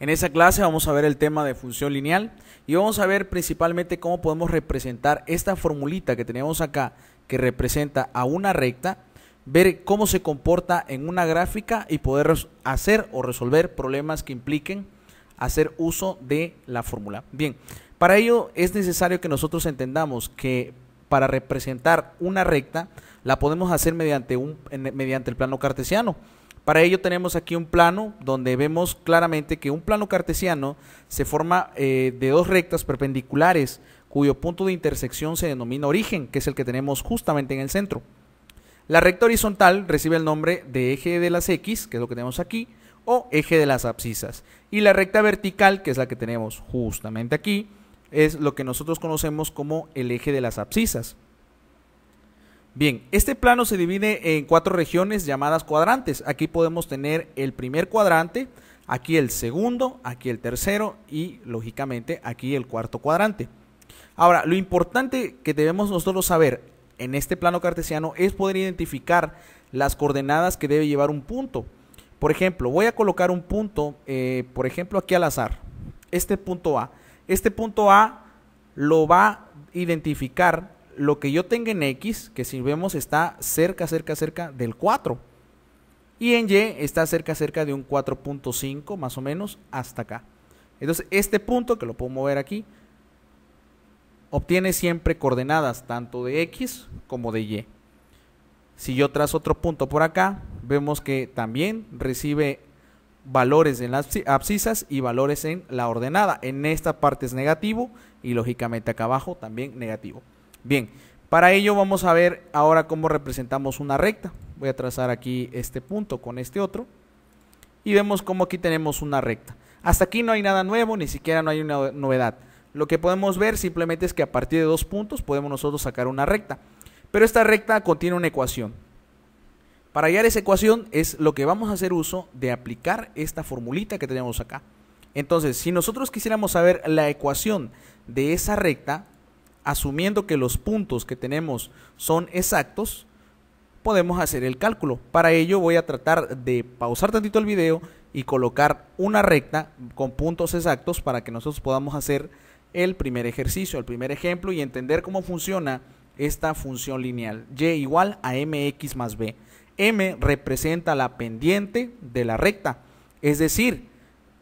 En esa clase vamos a ver el tema de función lineal y vamos a ver principalmente cómo podemos representar esta formulita que tenemos acá, que representa a una recta, ver cómo se comporta en una gráfica y poder hacer o resolver problemas que impliquen hacer uso de la fórmula. Bien, para ello es necesario que nosotros entendamos que para representar una recta la podemos hacer mediante, un, mediante el plano cartesiano para ello tenemos aquí un plano donde vemos claramente que un plano cartesiano se forma eh, de dos rectas perpendiculares cuyo punto de intersección se denomina origen, que es el que tenemos justamente en el centro. La recta horizontal recibe el nombre de eje de las X, que es lo que tenemos aquí, o eje de las abscisas. Y la recta vertical, que es la que tenemos justamente aquí, es lo que nosotros conocemos como el eje de las abscisas. Bien, este plano se divide en cuatro regiones llamadas cuadrantes. Aquí podemos tener el primer cuadrante, aquí el segundo, aquí el tercero y lógicamente aquí el cuarto cuadrante. Ahora, lo importante que debemos nosotros saber en este plano cartesiano es poder identificar las coordenadas que debe llevar un punto. Por ejemplo, voy a colocar un punto, eh, por ejemplo, aquí al azar, este punto A. Este punto A lo va a identificar lo que yo tenga en X, que si vemos está cerca, cerca, cerca del 4. Y en Y está cerca, cerca de un 4.5 más o menos hasta acá. Entonces este punto, que lo puedo mover aquí, obtiene siempre coordenadas tanto de X como de Y. Si yo trazo otro punto por acá, vemos que también recibe valores en las abscisas y valores en la ordenada. En esta parte es negativo y lógicamente acá abajo también negativo. Bien, para ello vamos a ver ahora cómo representamos una recta. Voy a trazar aquí este punto con este otro. Y vemos cómo aquí tenemos una recta. Hasta aquí no hay nada nuevo, ni siquiera no hay una novedad. Lo que podemos ver simplemente es que a partir de dos puntos podemos nosotros sacar una recta. Pero esta recta contiene una ecuación. Para hallar esa ecuación es lo que vamos a hacer uso de aplicar esta formulita que tenemos acá. Entonces, si nosotros quisiéramos saber la ecuación de esa recta, asumiendo que los puntos que tenemos son exactos, podemos hacer el cálculo. Para ello voy a tratar de pausar tantito el video y colocar una recta con puntos exactos para que nosotros podamos hacer el primer ejercicio, el primer ejemplo y entender cómo funciona esta función lineal. Y igual a mx más b. m representa la pendiente de la recta. Es decir,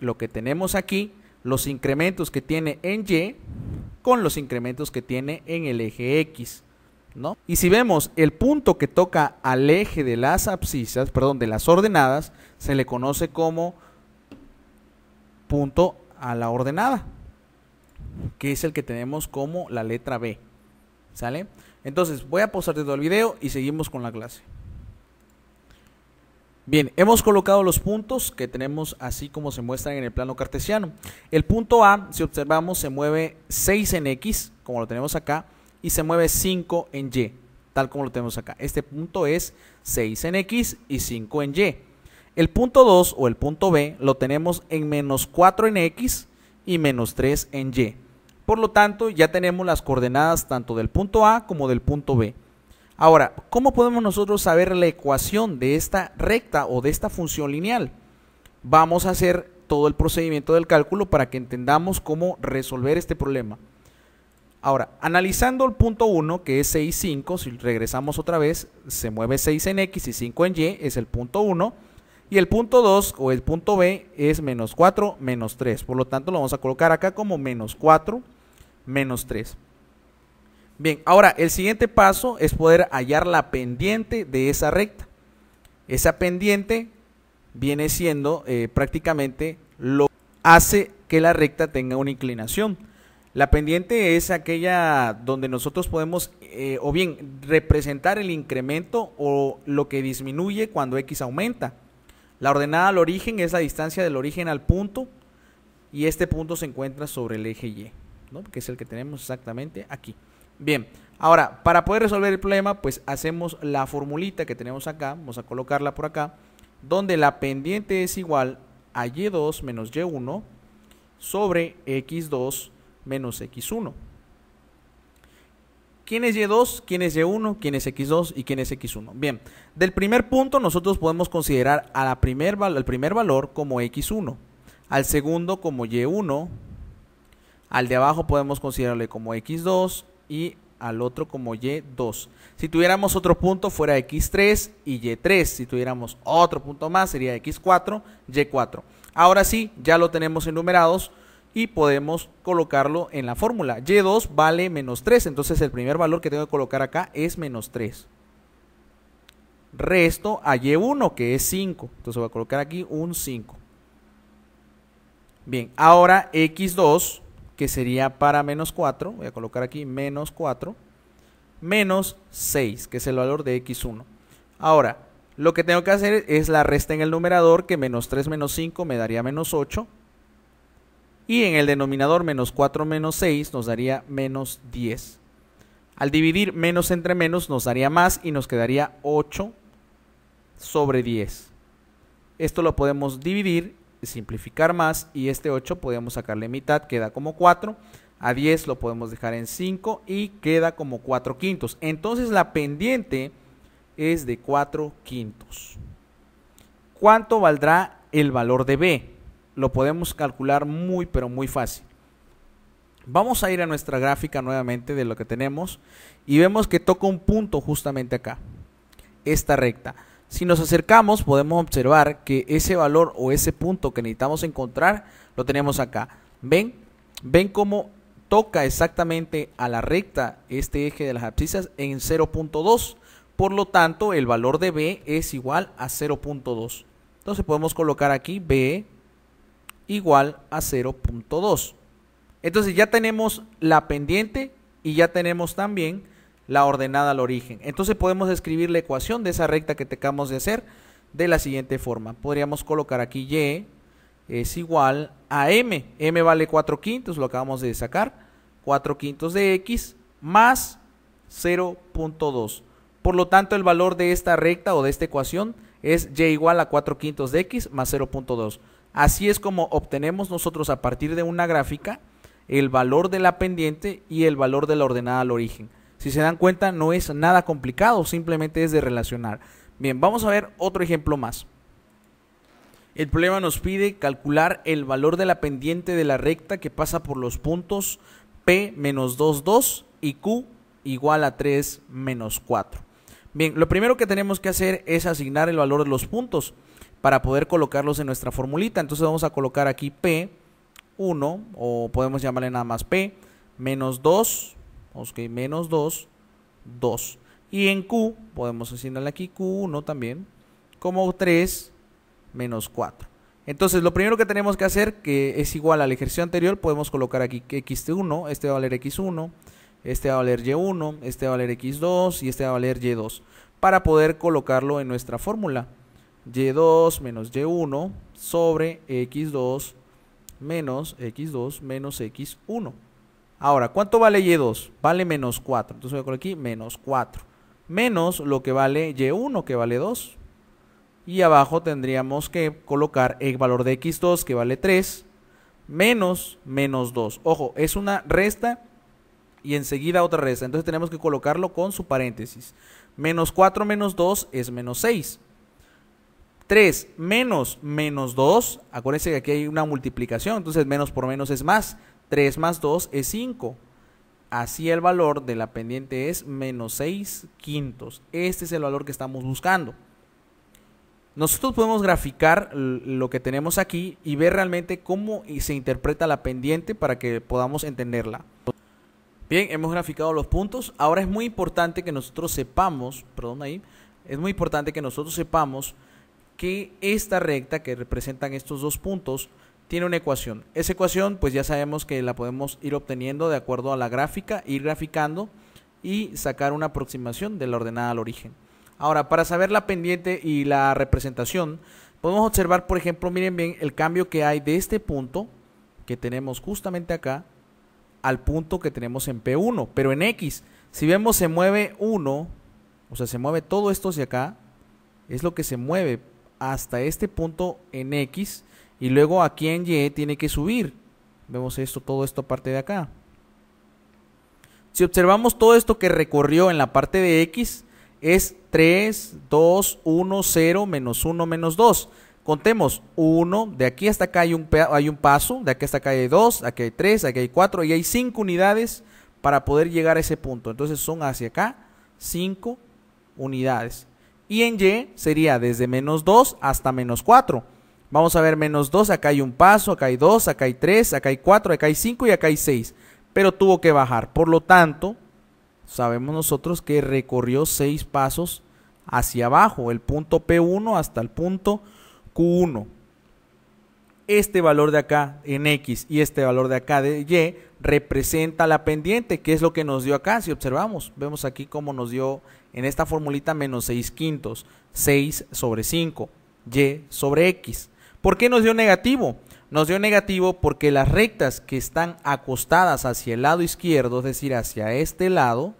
lo que tenemos aquí, los incrementos que tiene en y con los incrementos que tiene en el eje X. ¿no? Y si vemos el punto que toca al eje de las abscisas, perdón, de las ordenadas, se le conoce como punto a la ordenada, que es el que tenemos como la letra B. ¿Sale? Entonces, voy a pausarte todo el video y seguimos con la clase. Bien, hemos colocado los puntos que tenemos así como se muestran en el plano cartesiano. El punto A, si observamos, se mueve 6 en X, como lo tenemos acá, y se mueve 5 en Y, tal como lo tenemos acá. Este punto es 6 en X y 5 en Y. El punto 2 o el punto B lo tenemos en menos 4 en X y menos 3 en Y. Por lo tanto, ya tenemos las coordenadas tanto del punto A como del punto B. Ahora, ¿cómo podemos nosotros saber la ecuación de esta recta o de esta función lineal? Vamos a hacer todo el procedimiento del cálculo para que entendamos cómo resolver este problema. Ahora, analizando el punto 1, que es 6, 5, si regresamos otra vez, se mueve 6 en X y 5 en Y, es el punto 1. Y el punto 2 o el punto B es menos 4, menos 3. Por lo tanto, lo vamos a colocar acá como menos 4, menos 3. Bien, ahora el siguiente paso es poder hallar la pendiente de esa recta. Esa pendiente viene siendo eh, prácticamente lo que hace que la recta tenga una inclinación. La pendiente es aquella donde nosotros podemos eh, o bien representar el incremento o lo que disminuye cuando x aumenta. La ordenada al origen es la distancia del origen al punto y este punto se encuentra sobre el eje y, que es el que tenemos exactamente aquí. Bien, ahora, para poder resolver el problema, pues hacemos la formulita que tenemos acá, vamos a colocarla por acá, donde la pendiente es igual a y2 menos y1 sobre x2 menos x1. ¿Quién es Y2? ¿Quién es Y1? ¿Quién es X2? ¿Y quién es X1? Bien, del primer punto nosotros podemos considerar a la primer, al primer valor como X1, al segundo como Y1, al de abajo podemos considerarle como X2, y al otro como Y2. Si tuviéramos otro punto fuera X3 y Y3. Si tuviéramos otro punto más sería X4, Y4. Ahora sí, ya lo tenemos enumerados y podemos colocarlo en la fórmula. Y2 vale menos 3, entonces el primer valor que tengo que colocar acá es menos 3. Resto a Y1 que es 5, entonces voy a colocar aquí un 5. Bien, ahora X2 que sería para menos 4, voy a colocar aquí menos 4, menos 6, que es el valor de x1. Ahora, lo que tengo que hacer es la resta en el numerador, que menos 3 menos 5 me daría menos 8. Y en el denominador menos 4 menos 6 nos daría menos 10. Al dividir menos entre menos nos daría más y nos quedaría 8 sobre 10. Esto lo podemos dividir simplificar más y este 8 podemos sacarle mitad, queda como 4. A 10 lo podemos dejar en 5 y queda como 4 quintos. Entonces la pendiente es de 4 quintos. ¿Cuánto valdrá el valor de B? Lo podemos calcular muy pero muy fácil. Vamos a ir a nuestra gráfica nuevamente de lo que tenemos y vemos que toca un punto justamente acá, esta recta. Si nos acercamos, podemos observar que ese valor o ese punto que necesitamos encontrar, lo tenemos acá. ¿Ven? ¿Ven cómo toca exactamente a la recta este eje de las abscisas en 0.2? Por lo tanto, el valor de B es igual a 0.2. Entonces podemos colocar aquí B igual a 0.2. Entonces ya tenemos la pendiente y ya tenemos también la ordenada al origen. Entonces podemos escribir la ecuación de esa recta que tengamos de hacer de la siguiente forma. Podríamos colocar aquí y es igual a m. m vale 4 quintos, lo acabamos de sacar. 4 quintos de x más 0.2. Por lo tanto, el valor de esta recta o de esta ecuación es y igual a 4 quintos de x más 0.2. Así es como obtenemos nosotros a partir de una gráfica el valor de la pendiente y el valor de la ordenada al origen. Si se dan cuenta, no es nada complicado, simplemente es de relacionar. Bien, vamos a ver otro ejemplo más. El problema nos pide calcular el valor de la pendiente de la recta que pasa por los puntos P menos 2, 2 y Q igual a 3 menos 4. Bien, lo primero que tenemos que hacer es asignar el valor de los puntos para poder colocarlos en nuestra formulita. Entonces vamos a colocar aquí P1 o podemos llamarle nada más P menos 2 Ok, menos 2, 2. Y en Q, podemos asignarle aquí Q1 también, como 3 menos 4. Entonces, lo primero que tenemos que hacer, que es igual al ejercicio anterior, podemos colocar aquí X1, este va a valer X1, este va a valer Y1, este va a valer X2 y este va a valer Y2, para poder colocarlo en nuestra fórmula. Y2 menos Y1 sobre X2 menos X2 menos X1. Ahora, ¿cuánto vale Y2? Vale menos 4. Entonces voy a colocar aquí menos 4. Menos lo que vale Y1, que vale 2. Y abajo tendríamos que colocar el valor de X2, que vale 3. Menos menos 2. Ojo, es una resta y enseguida otra resta. Entonces tenemos que colocarlo con su paréntesis. Menos 4 menos 2 es menos 6. 3 menos menos 2, acuérdense que aquí hay una multiplicación, entonces menos por menos es más. 3 más 2 es 5. Así el valor de la pendiente es menos 6 quintos. Este es el valor que estamos buscando. Nosotros podemos graficar lo que tenemos aquí y ver realmente cómo se interpreta la pendiente para que podamos entenderla. Bien, hemos graficado los puntos. Ahora es muy importante que nosotros sepamos, perdón ahí, es muy importante que nosotros sepamos que esta recta que representan estos dos puntos tiene una ecuación. Esa ecuación pues ya sabemos que la podemos ir obteniendo de acuerdo a la gráfica, ir graficando y sacar una aproximación de la ordenada al origen. Ahora, para saber la pendiente y la representación, podemos observar, por ejemplo, miren bien el cambio que hay de este punto que tenemos justamente acá al punto que tenemos en P1, pero en X. Si vemos se mueve 1, o sea, se mueve todo esto hacia acá, es lo que se mueve hasta este punto en X. Y luego aquí en Y tiene que subir. Vemos esto, todo esto aparte de acá. Si observamos todo esto que recorrió en la parte de X, es 3, 2, 1, 0, menos 1, menos 2. Contemos 1, de aquí hasta acá hay un, hay un paso, de aquí hasta acá hay 2, aquí hay 3, aquí hay 4 y hay 5 unidades para poder llegar a ese punto. Entonces son hacia acá 5 unidades. Y en Y sería desde menos 2 hasta menos 4. Vamos a ver menos 2, acá hay un paso, acá hay 2, acá hay 3, acá hay 4, acá hay 5 y acá hay 6. Pero tuvo que bajar. Por lo tanto, sabemos nosotros que recorrió 6 pasos hacia abajo, el punto P1 hasta el punto Q1. Este valor de acá en X y este valor de acá de Y representa la pendiente, que es lo que nos dio acá. Si observamos, vemos aquí cómo nos dio en esta formulita menos 6 quintos, 6 sobre 5, Y sobre X. ¿Por qué nos dio negativo? Nos dio negativo porque las rectas que están acostadas hacia el lado izquierdo, es decir, hacia este lado,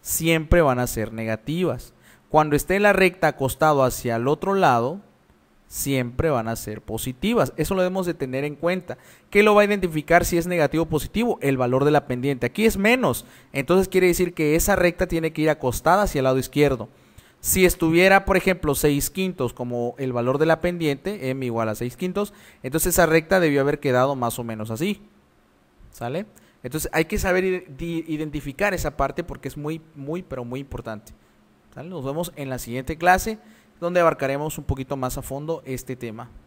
siempre van a ser negativas. Cuando esté la recta acostado hacia el otro lado, siempre van a ser positivas. Eso lo debemos de tener en cuenta. ¿Qué lo va a identificar si es negativo o positivo? El valor de la pendiente. Aquí es menos. Entonces quiere decir que esa recta tiene que ir acostada hacia el lado izquierdo. Si estuviera, por ejemplo, 6 quintos como el valor de la pendiente, m igual a 6 quintos, entonces esa recta debió haber quedado más o menos así. ¿Sale? Entonces hay que saber identificar esa parte porque es muy, muy, pero muy importante. Nos vemos en la siguiente clase donde abarcaremos un poquito más a fondo este tema.